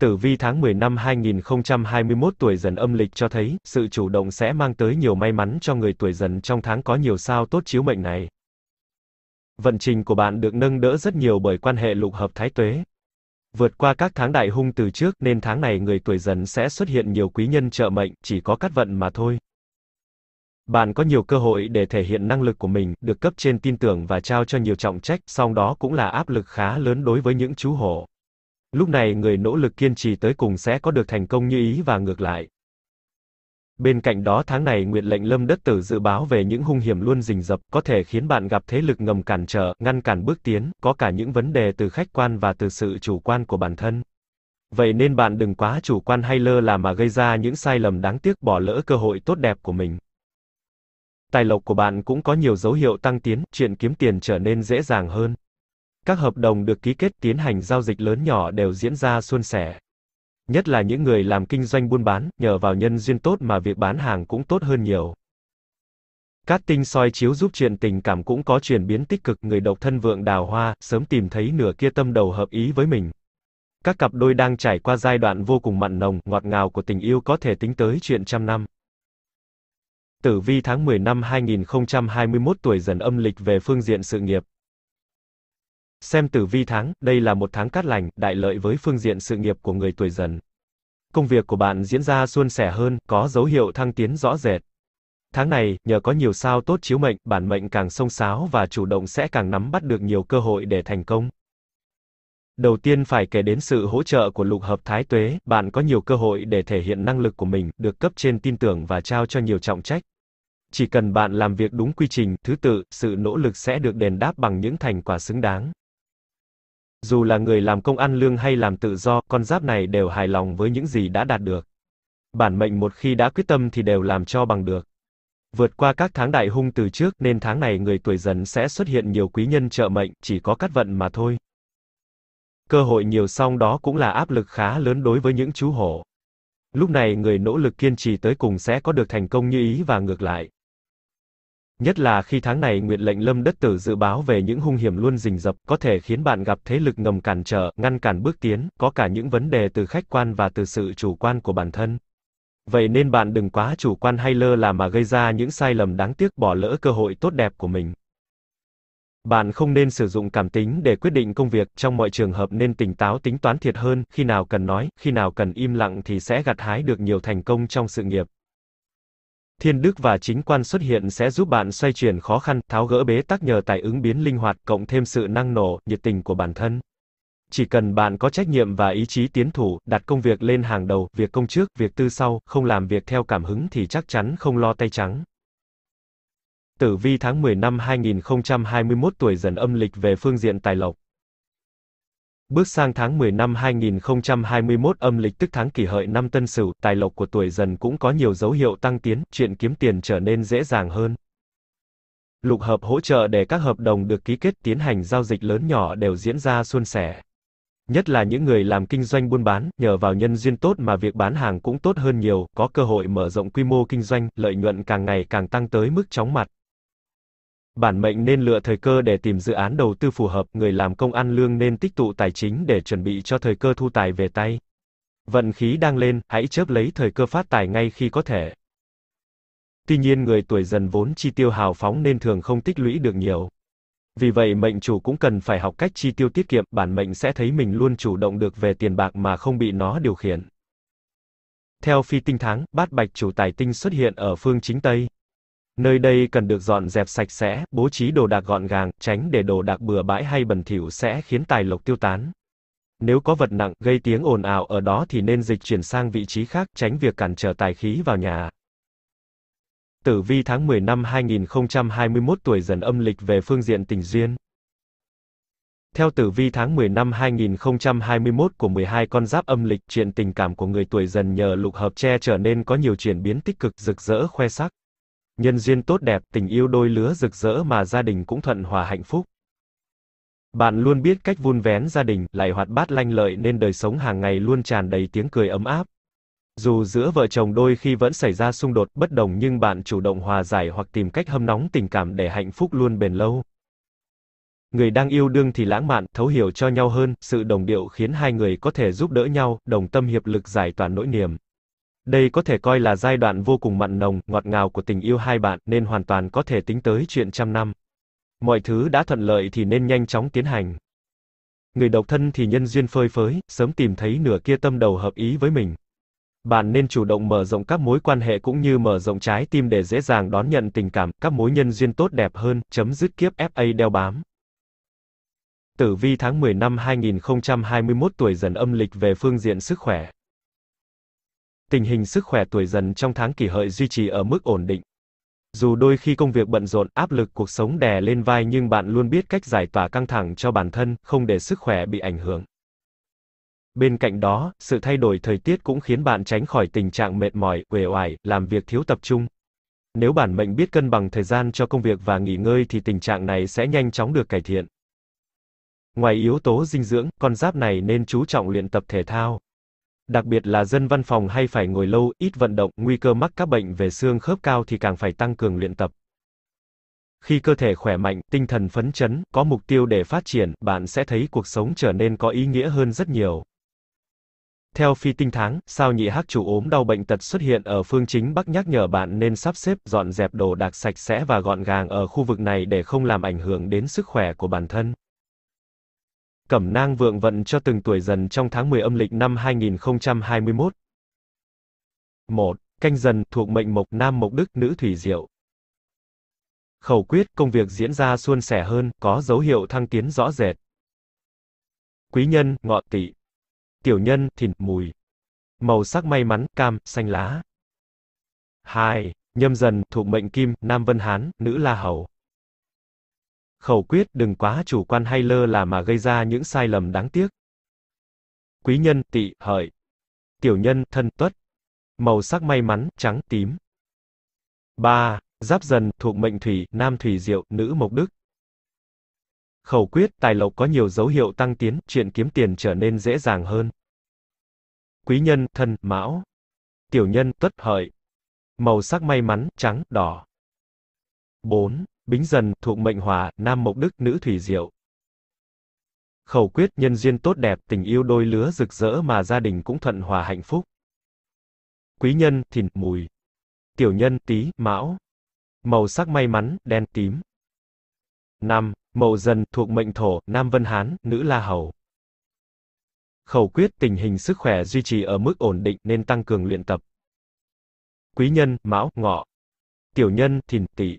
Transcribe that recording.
Tử vi tháng 10 năm 2021 tuổi dần âm lịch cho thấy, sự chủ động sẽ mang tới nhiều may mắn cho người tuổi dần trong tháng có nhiều sao tốt chiếu mệnh này. Vận trình của bạn được nâng đỡ rất nhiều bởi quan hệ lục hợp thái tuế. Vượt qua các tháng đại hung từ trước nên tháng này người tuổi dần sẽ xuất hiện nhiều quý nhân trợ mệnh, chỉ có cát vận mà thôi. Bạn có nhiều cơ hội để thể hiện năng lực của mình, được cấp trên tin tưởng và trao cho nhiều trọng trách, song đó cũng là áp lực khá lớn đối với những chú hổ. Lúc này người nỗ lực kiên trì tới cùng sẽ có được thành công như ý và ngược lại. Bên cạnh đó tháng này Nguyệt lệnh Lâm Đất Tử dự báo về những hung hiểm luôn rình rập, có thể khiến bạn gặp thế lực ngầm cản trở, ngăn cản bước tiến, có cả những vấn đề từ khách quan và từ sự chủ quan của bản thân. Vậy nên bạn đừng quá chủ quan hay lơ là mà gây ra những sai lầm đáng tiếc bỏ lỡ cơ hội tốt đẹp của mình. Tài lộc của bạn cũng có nhiều dấu hiệu tăng tiến, chuyện kiếm tiền trở nên dễ dàng hơn. Các hợp đồng được ký kết tiến hành giao dịch lớn nhỏ đều diễn ra suôn sẻ. Nhất là những người làm kinh doanh buôn bán, nhờ vào nhân duyên tốt mà việc bán hàng cũng tốt hơn nhiều. Các tinh soi chiếu giúp chuyện tình cảm cũng có chuyển biến tích cực, người độc thân vượng đào hoa, sớm tìm thấy nửa kia tâm đầu hợp ý với mình. Các cặp đôi đang trải qua giai đoạn vô cùng mặn nồng, ngọt ngào của tình yêu có thể tính tới chuyện trăm năm. Tử vi tháng 10 năm 2021 tuổi dần âm lịch về phương diện sự nghiệp. Xem tử vi tháng, đây là một tháng cát lành, đại lợi với phương diện sự nghiệp của người tuổi dần. Công việc của bạn diễn ra suôn sẻ hơn, có dấu hiệu thăng tiến rõ rệt. Tháng này, nhờ có nhiều sao tốt chiếu mệnh, bản mệnh càng sông sáo và chủ động sẽ càng nắm bắt được nhiều cơ hội để thành công. Đầu tiên phải kể đến sự hỗ trợ của lục hợp thái tuế, bạn có nhiều cơ hội để thể hiện năng lực của mình, được cấp trên tin tưởng và trao cho nhiều trọng trách. Chỉ cần bạn làm việc đúng quy trình, thứ tự, sự nỗ lực sẽ được đền đáp bằng những thành quả xứng đáng. Dù là người làm công ăn lương hay làm tự do, con giáp này đều hài lòng với những gì đã đạt được. Bản mệnh một khi đã quyết tâm thì đều làm cho bằng được. Vượt qua các tháng đại hung từ trước nên tháng này người tuổi dần sẽ xuất hiện nhiều quý nhân trợ mệnh, chỉ có cát vận mà thôi. Cơ hội nhiều song đó cũng là áp lực khá lớn đối với những chú hổ. Lúc này người nỗ lực kiên trì tới cùng sẽ có được thành công như ý và ngược lại. Nhất là khi tháng này nguyện lệnh lâm đất tử dự báo về những hung hiểm luôn rình rập, có thể khiến bạn gặp thế lực ngầm cản trở, ngăn cản bước tiến, có cả những vấn đề từ khách quan và từ sự chủ quan của bản thân. Vậy nên bạn đừng quá chủ quan hay lơ là mà gây ra những sai lầm đáng tiếc bỏ lỡ cơ hội tốt đẹp của mình. Bạn không nên sử dụng cảm tính để quyết định công việc, trong mọi trường hợp nên tỉnh táo tính toán thiệt hơn, khi nào cần nói, khi nào cần im lặng thì sẽ gặt hái được nhiều thành công trong sự nghiệp thiên đức và chính quan xuất hiện sẽ giúp bạn xoay chuyển khó khăn, tháo gỡ bế tắc nhờ tài ứng biến linh hoạt cộng thêm sự năng nổ, nhiệt tình của bản thân. Chỉ cần bạn có trách nhiệm và ý chí tiến thủ, đặt công việc lên hàng đầu, việc công trước, việc tư sau, không làm việc theo cảm hứng thì chắc chắn không lo tay trắng. Tử vi tháng 10 năm 2021 tuổi dần âm lịch về phương diện tài lộc. Bước sang tháng 10 năm 2021 âm lịch tức tháng kỷ hợi năm tân sửu, tài lộc của tuổi dần cũng có nhiều dấu hiệu tăng tiến, chuyện kiếm tiền trở nên dễ dàng hơn. Lục hợp hỗ trợ để các hợp đồng được ký kết tiến hành giao dịch lớn nhỏ đều diễn ra suôn sẻ. Nhất là những người làm kinh doanh buôn bán, nhờ vào nhân duyên tốt mà việc bán hàng cũng tốt hơn nhiều, có cơ hội mở rộng quy mô kinh doanh, lợi nhuận càng ngày càng tăng tới mức chóng mặt. Bản mệnh nên lựa thời cơ để tìm dự án đầu tư phù hợp, người làm công ăn lương nên tích tụ tài chính để chuẩn bị cho thời cơ thu tài về tay. Vận khí đang lên, hãy chớp lấy thời cơ phát tài ngay khi có thể. Tuy nhiên người tuổi dần vốn chi tiêu hào phóng nên thường không tích lũy được nhiều. Vì vậy mệnh chủ cũng cần phải học cách chi tiêu tiết kiệm, bản mệnh sẽ thấy mình luôn chủ động được về tiền bạc mà không bị nó điều khiển. Theo phi tinh tháng, bát bạch chủ tài tinh xuất hiện ở phương chính Tây. Nơi đây cần được dọn dẹp sạch sẽ, bố trí đồ đạc gọn gàng, tránh để đồ đạc bừa bãi hay bẩn thỉu sẽ khiến tài lộc tiêu tán. Nếu có vật nặng gây tiếng ồn ào ở đó thì nên dịch chuyển sang vị trí khác, tránh việc cản trở tài khí vào nhà. Tử vi tháng 10 năm 2021 tuổi dần âm lịch về phương diện tình duyên. Theo tử vi tháng 10 năm 2021 của 12 con giáp âm lịch, chuyện tình cảm của người tuổi dần nhờ lục hợp che trở nên có nhiều chuyển biến tích cực rực rỡ khoe sắc nhân duyên tốt đẹp, tình yêu đôi lứa rực rỡ mà gia đình cũng thuận hòa hạnh phúc. Bạn luôn biết cách vun vén gia đình, lại hoạt bát lanh lợi nên đời sống hàng ngày luôn tràn đầy tiếng cười ấm áp. Dù giữa vợ chồng đôi khi vẫn xảy ra xung đột bất đồng nhưng bạn chủ động hòa giải hoặc tìm cách hâm nóng tình cảm để hạnh phúc luôn bền lâu. Người đang yêu đương thì lãng mạn, thấu hiểu cho nhau hơn, sự đồng điệu khiến hai người có thể giúp đỡ nhau, đồng tâm hiệp lực giải tỏa nỗi niềm. Đây có thể coi là giai đoạn vô cùng mặn nồng, ngọt ngào của tình yêu hai bạn, nên hoàn toàn có thể tính tới chuyện trăm năm. Mọi thứ đã thuận lợi thì nên nhanh chóng tiến hành. Người độc thân thì nhân duyên phơi phới, sớm tìm thấy nửa kia tâm đầu hợp ý với mình. Bạn nên chủ động mở rộng các mối quan hệ cũng như mở rộng trái tim để dễ dàng đón nhận tình cảm, các mối nhân duyên tốt đẹp hơn, chấm dứt kiếp FA đeo bám. Tử vi tháng 10 năm 2021 tuổi dần âm lịch về phương diện sức khỏe tình hình sức khỏe tuổi dần trong tháng kỷ hợi duy trì ở mức ổn định. Dù đôi khi công việc bận rộn, áp lực cuộc sống đè lên vai nhưng bạn luôn biết cách giải tỏa căng thẳng cho bản thân, không để sức khỏe bị ảnh hưởng. Bên cạnh đó, sự thay đổi thời tiết cũng khiến bạn tránh khỏi tình trạng mệt mỏi, uể oải, làm việc thiếu tập trung. Nếu bản mệnh biết cân bằng thời gian cho công việc và nghỉ ngơi thì tình trạng này sẽ nhanh chóng được cải thiện. Ngoài yếu tố dinh dưỡng, con giáp này nên chú trọng luyện tập thể thao, Đặc biệt là dân văn phòng hay phải ngồi lâu, ít vận động, nguy cơ mắc các bệnh về xương khớp cao thì càng phải tăng cường luyện tập. Khi cơ thể khỏe mạnh, tinh thần phấn chấn, có mục tiêu để phát triển, bạn sẽ thấy cuộc sống trở nên có ý nghĩa hơn rất nhiều. Theo Phi Tinh Tháng, sao nhị hắc chủ ốm đau bệnh tật xuất hiện ở phương chính Bắc nhắc nhở bạn nên sắp xếp, dọn dẹp đồ đạc sạch sẽ và gọn gàng ở khu vực này để không làm ảnh hưởng đến sức khỏe của bản thân. Cẩm nang vượng vận cho từng tuổi dần trong tháng 10 âm lịch năm 2021. 1. Canh dần thuộc mệnh mộc nam mộc đức nữ thủy diệu. Khẩu quyết công việc diễn ra suôn sẻ hơn, có dấu hiệu thăng tiến rõ rệt. Quý nhân, ngọ tỵ. Tiểu nhân, thìn, mùi. Màu sắc may mắn, cam, xanh lá. 2. Nhâm dần, thuộc mệnh kim, nam vân hán, nữ la hầu khẩu quyết đừng quá chủ quan hay lơ là mà gây ra những sai lầm đáng tiếc. Quý nhân, tỵ, hợi. Tiểu nhân, thân, tuất. Màu sắc may mắn, trắng, tím. 3. Giáp dần, thuộc mệnh thủy, nam thủy diệu, nữ mộc đức. Khẩu quyết, tài lộc có nhiều dấu hiệu tăng tiến, chuyện kiếm tiền trở nên dễ dàng hơn. Quý nhân, thân, mão. Tiểu nhân, tuất, hợi. Màu sắc may mắn, trắng, đỏ. 4. Bính dần, thuộc mệnh hỏa, nam mộc đức, nữ thủy diệu. Khẩu quyết nhân duyên tốt đẹp, tình yêu đôi lứa rực rỡ mà gia đình cũng thuận hòa hạnh phúc. Quý nhân, thìn, mùi. Tiểu nhân, tí, mão. Màu sắc may mắn, đen tím. năm Mậu dần, thuộc mệnh thổ, nam vân hán, nữ la hầu. Khẩu quyết tình hình sức khỏe duy trì ở mức ổn định nên tăng cường luyện tập. Quý nhân, mão, ngọ. Tiểu nhân, thìn, tỵ.